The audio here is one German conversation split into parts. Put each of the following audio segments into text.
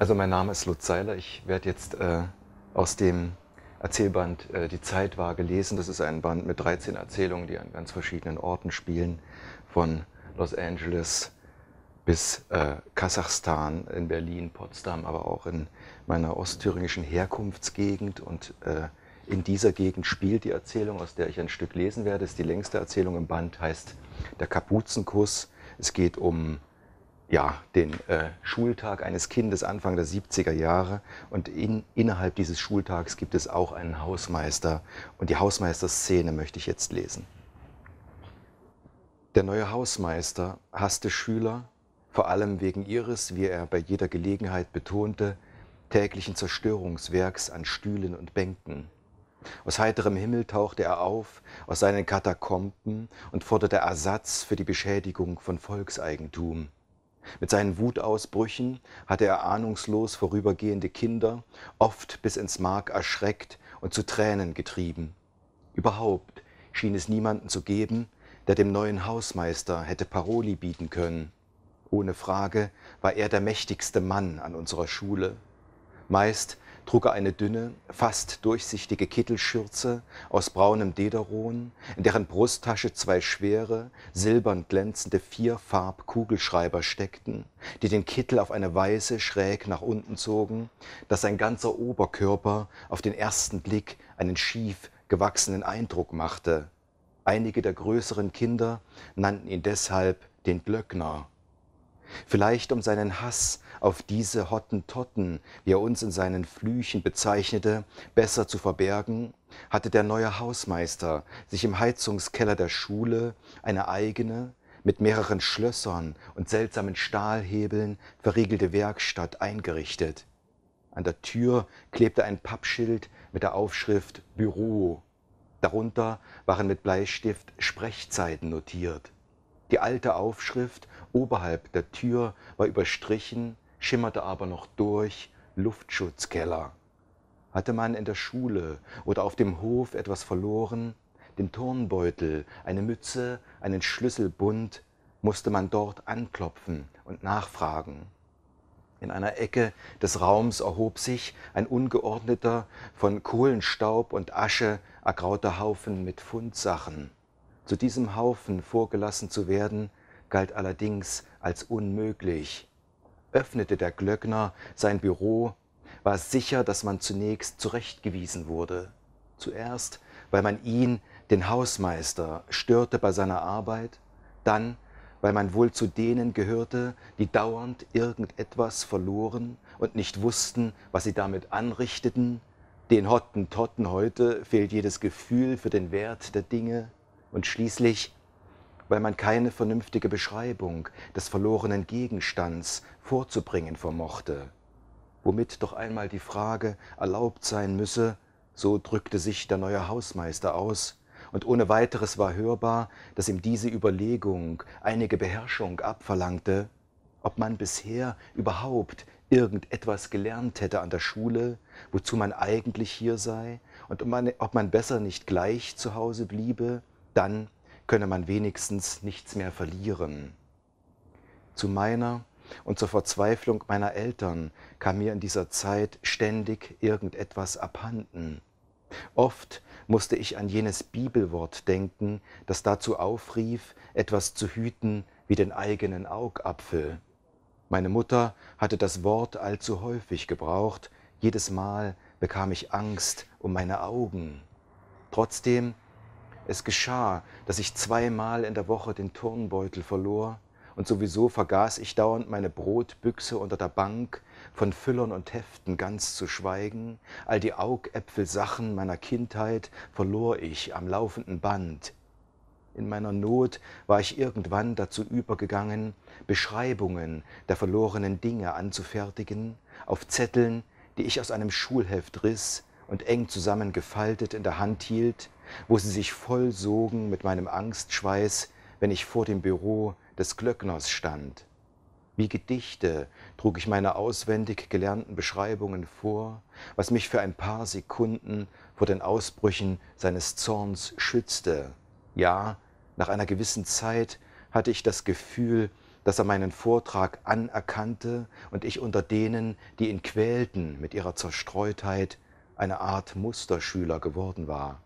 Also mein Name ist Lutz Seiler. Ich werde jetzt äh, aus dem Erzählband äh, Die Zeit war gelesen. Das ist ein Band mit 13 Erzählungen, die an ganz verschiedenen Orten spielen, von Los Angeles bis äh, Kasachstan, in Berlin, Potsdam, aber auch in meiner ostthüringischen Herkunftsgegend. Und äh, in dieser Gegend spielt die Erzählung, aus der ich ein Stück lesen werde. Das ist die längste Erzählung im Band, heißt Der Kapuzenkuss. Es geht um ja, den äh, Schultag eines Kindes Anfang der 70er Jahre. Und in, innerhalb dieses Schultags gibt es auch einen Hausmeister. Und die Hausmeisterszene möchte ich jetzt lesen. Der neue Hausmeister hasste Schüler, vor allem wegen ihres, wie er bei jeder Gelegenheit betonte, täglichen Zerstörungswerks an Stühlen und Bänken. Aus heiterem Himmel tauchte er auf, aus seinen Katakomben und forderte Ersatz für die Beschädigung von Volkseigentum. Mit seinen Wutausbrüchen hatte er ahnungslos vorübergehende Kinder oft bis ins Mark erschreckt und zu Tränen getrieben. Überhaupt schien es niemanden zu geben, der dem neuen Hausmeister hätte Paroli bieten können. Ohne Frage war er der mächtigste Mann an unserer Schule. Meist trug er eine dünne, fast durchsichtige Kittelschürze aus braunem Dederon, in deren Brusttasche zwei schwere, silbern glänzende Vierfarb-Kugelschreiber steckten, die den Kittel auf eine Weise schräg nach unten zogen, dass sein ganzer Oberkörper auf den ersten Blick einen schief gewachsenen Eindruck machte. Einige der größeren Kinder nannten ihn deshalb den Glöckner vielleicht um seinen Hass auf diese Hottentotten, wie er uns in seinen Flüchen bezeichnete, besser zu verbergen, hatte der neue Hausmeister sich im Heizungskeller der Schule eine eigene, mit mehreren Schlössern und seltsamen Stahlhebeln verriegelte Werkstatt eingerichtet. An der Tür klebte ein Pappschild mit der Aufschrift Büro. Darunter waren mit Bleistift Sprechzeiten notiert. Die alte Aufschrift Oberhalb der Tür war überstrichen, schimmerte aber noch durch Luftschutzkeller. Hatte man in der Schule oder auf dem Hof etwas verloren, den Turnbeutel, eine Mütze, einen Schlüsselbund, musste man dort anklopfen und nachfragen. In einer Ecke des Raums erhob sich ein ungeordneter, von Kohlenstaub und Asche ergrauter Haufen mit Fundsachen. Zu diesem Haufen vorgelassen zu werden, galt allerdings als unmöglich. Öffnete der Glöckner sein Büro, war sicher, dass man zunächst zurechtgewiesen wurde. Zuerst, weil man ihn, den Hausmeister, störte bei seiner Arbeit, dann, weil man wohl zu denen gehörte, die dauernd irgendetwas verloren und nicht wussten, was sie damit anrichteten. Den Hottentotten heute fehlt jedes Gefühl für den Wert der Dinge. Und schließlich, weil man keine vernünftige Beschreibung des verlorenen Gegenstands vorzubringen vermochte, womit doch einmal die Frage erlaubt sein müsse, so drückte sich der neue Hausmeister aus, und ohne weiteres war hörbar, dass ihm diese Überlegung einige Beherrschung abverlangte, ob man bisher überhaupt irgendetwas gelernt hätte an der Schule, wozu man eigentlich hier sei, und ob man, besser nicht gleich zu Hause bliebe, dann könne man wenigstens nichts mehr verlieren. Zu meiner und zur Verzweiflung meiner Eltern kam mir in dieser Zeit ständig irgendetwas abhanden. Oft musste ich an jenes Bibelwort denken, das dazu aufrief, etwas zu hüten wie den eigenen Augapfel. Meine Mutter hatte das Wort allzu häufig gebraucht, jedes Mal bekam ich Angst um meine Augen. Trotzdem es geschah, dass ich zweimal in der Woche den Turnbeutel verlor, und sowieso vergaß ich dauernd meine Brotbüchse unter der Bank, von Füllern und Heften ganz zu schweigen, all die Augäpfelsachen meiner Kindheit verlor ich am laufenden Band. In meiner Not war ich irgendwann dazu übergegangen, Beschreibungen der verlorenen Dinge anzufertigen, auf Zetteln, die ich aus einem Schulheft riss, und eng zusammengefaltet in der Hand hielt, wo sie sich voll sogen mit meinem Angstschweiß, wenn ich vor dem Büro des Glöckners stand. Wie Gedichte trug ich meine auswendig gelernten Beschreibungen vor, was mich für ein paar Sekunden vor den Ausbrüchen seines Zorns schützte. Ja, nach einer gewissen Zeit hatte ich das Gefühl, dass er meinen Vortrag anerkannte und ich unter denen, die ihn quälten mit ihrer Zerstreutheit, eine Art Musterschüler geworden war.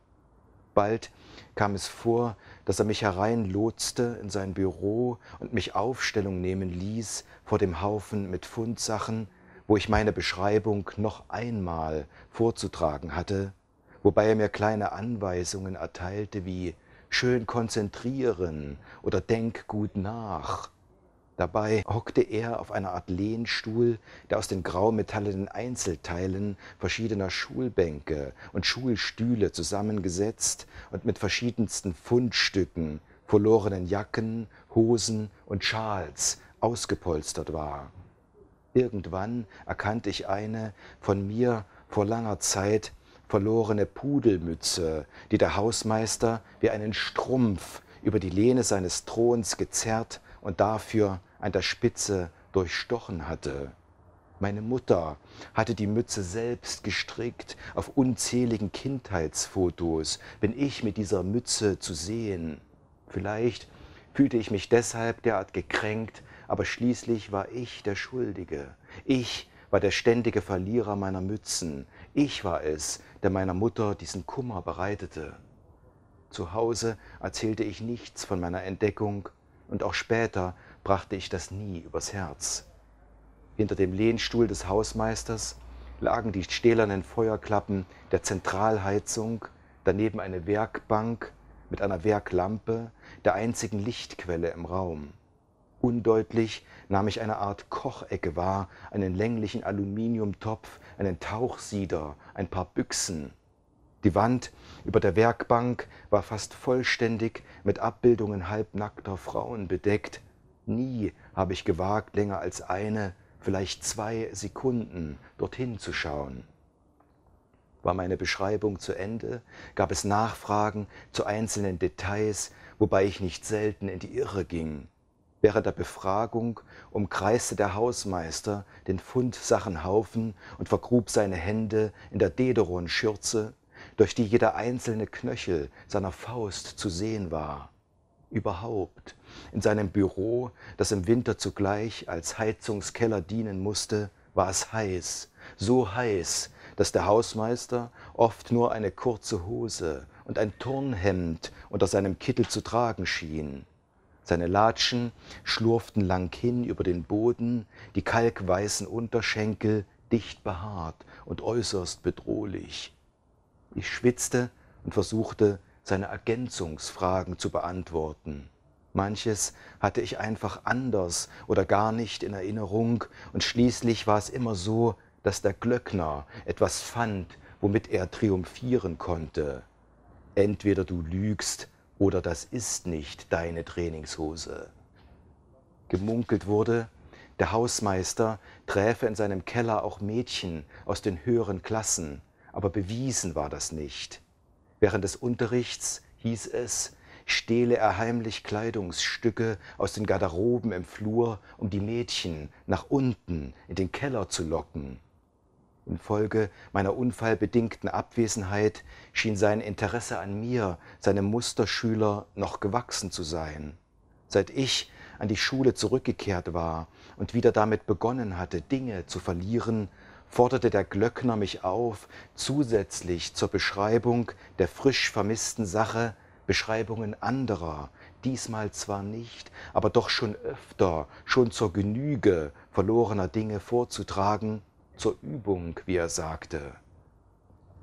Bald kam es vor, dass er mich hereinlotste in sein Büro und mich Aufstellung nehmen ließ vor dem Haufen mit Fundsachen, wo ich meine Beschreibung noch einmal vorzutragen hatte, wobei er mir kleine Anweisungen erteilte wie schön konzentrieren oder denk gut nach Dabei hockte er auf einer Art Lehnstuhl, der aus den graummetallenen Einzelteilen verschiedener Schulbänke und Schulstühle zusammengesetzt und mit verschiedensten Fundstücken, verlorenen Jacken, Hosen und Schals ausgepolstert war. Irgendwann erkannte ich eine von mir vor langer Zeit verlorene Pudelmütze, die der Hausmeister wie einen Strumpf über die Lehne seines Throns gezerrt und dafür an der Spitze durchstochen hatte. Meine Mutter hatte die Mütze selbst gestrickt auf unzähligen Kindheitsfotos, bin ich mit dieser Mütze zu sehen. Vielleicht fühlte ich mich deshalb derart gekränkt, aber schließlich war ich der Schuldige. Ich war der ständige Verlierer meiner Mützen. Ich war es, der meiner Mutter diesen Kummer bereitete. Zu Hause erzählte ich nichts von meiner Entdeckung und auch später brachte ich das nie übers Herz. Hinter dem Lehnstuhl des Hausmeisters lagen die stählernen Feuerklappen der Zentralheizung, daneben eine Werkbank mit einer Werklampe, der einzigen Lichtquelle im Raum. Undeutlich nahm ich eine Art Kochecke wahr, einen länglichen Aluminiumtopf, einen Tauchsieder, ein paar Büchsen, die Wand über der Werkbank war fast vollständig mit Abbildungen halbnackter Frauen bedeckt. Nie habe ich gewagt, länger als eine, vielleicht zwei Sekunden dorthin zu schauen. War meine Beschreibung zu Ende, gab es Nachfragen zu einzelnen Details, wobei ich nicht selten in die Irre ging. Während der Befragung umkreiste der Hausmeister den Fundsachenhaufen und vergrub seine Hände in der Dederon-Schürze durch die jeder einzelne Knöchel seiner Faust zu sehen war. Überhaupt, in seinem Büro, das im Winter zugleich als Heizungskeller dienen musste, war es heiß, so heiß, dass der Hausmeister oft nur eine kurze Hose und ein Turnhemd unter seinem Kittel zu tragen schien. Seine Latschen schlurften lang hin über den Boden, die kalkweißen Unterschenkel dicht behaart und äußerst bedrohlich. Ich schwitzte und versuchte, seine Ergänzungsfragen zu beantworten. Manches hatte ich einfach anders oder gar nicht in Erinnerung, und schließlich war es immer so, dass der Glöckner etwas fand, womit er triumphieren konnte. Entweder du lügst oder das ist nicht deine Trainingshose. Gemunkelt wurde, der Hausmeister träfe in seinem Keller auch Mädchen aus den höheren Klassen, aber bewiesen war das nicht. Während des Unterrichts hieß es, stehle er heimlich Kleidungsstücke aus den Garderoben im Flur, um die Mädchen nach unten in den Keller zu locken. Infolge meiner unfallbedingten Abwesenheit schien sein Interesse an mir, seinem Musterschüler, noch gewachsen zu sein. Seit ich an die Schule zurückgekehrt war und wieder damit begonnen hatte, Dinge zu verlieren, forderte der Glöckner mich auf, zusätzlich zur Beschreibung der frisch vermissten Sache Beschreibungen anderer, diesmal zwar nicht, aber doch schon öfter, schon zur Genüge verlorener Dinge vorzutragen, zur Übung, wie er sagte.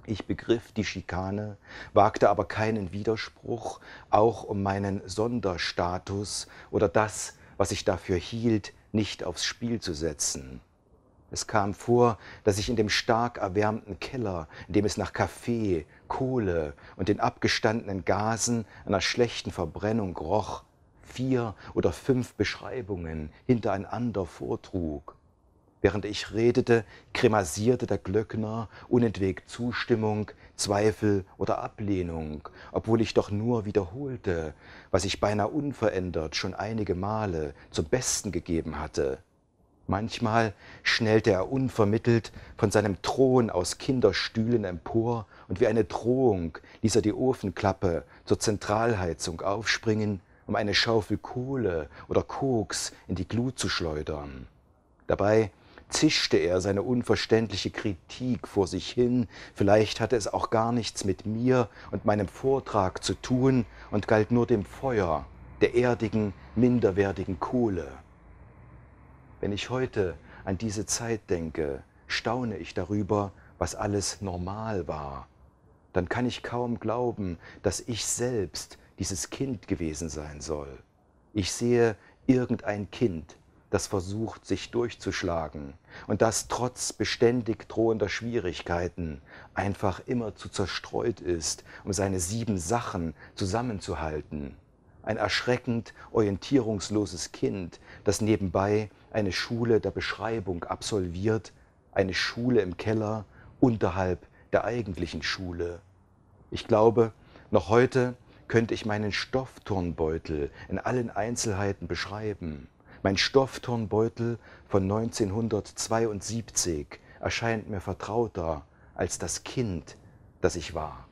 Ich begriff die Schikane, wagte aber keinen Widerspruch, auch um meinen Sonderstatus oder das, was ich dafür hielt, nicht aufs Spiel zu setzen. Es kam vor, dass ich in dem stark erwärmten Keller, in dem es nach Kaffee, Kohle und den abgestandenen Gasen einer schlechten Verbrennung roch, vier oder fünf Beschreibungen hintereinander vortrug. Während ich redete, kremasierte der Glöckner unentwegt Zustimmung, Zweifel oder Ablehnung, obwohl ich doch nur wiederholte, was ich beinahe unverändert schon einige Male zum Besten gegeben hatte. Manchmal schnellte er unvermittelt von seinem Thron aus Kinderstühlen empor und wie eine Drohung ließ er die Ofenklappe zur Zentralheizung aufspringen, um eine Schaufel Kohle oder Koks in die Glut zu schleudern. Dabei zischte er seine unverständliche Kritik vor sich hin, vielleicht hatte es auch gar nichts mit mir und meinem Vortrag zu tun und galt nur dem Feuer, der erdigen, minderwertigen Kohle. Wenn ich heute an diese Zeit denke, staune ich darüber, was alles normal war. Dann kann ich kaum glauben, dass ich selbst dieses Kind gewesen sein soll. Ich sehe irgendein Kind, das versucht, sich durchzuschlagen und das trotz beständig drohender Schwierigkeiten einfach immer zu zerstreut ist, um seine sieben Sachen zusammenzuhalten ein erschreckend orientierungsloses Kind, das nebenbei eine Schule der Beschreibung absolviert, eine Schule im Keller unterhalb der eigentlichen Schule. Ich glaube, noch heute könnte ich meinen Stoffturnbeutel in allen Einzelheiten beschreiben. Mein Stoffturnbeutel von 1972 erscheint mir vertrauter als das Kind, das ich war.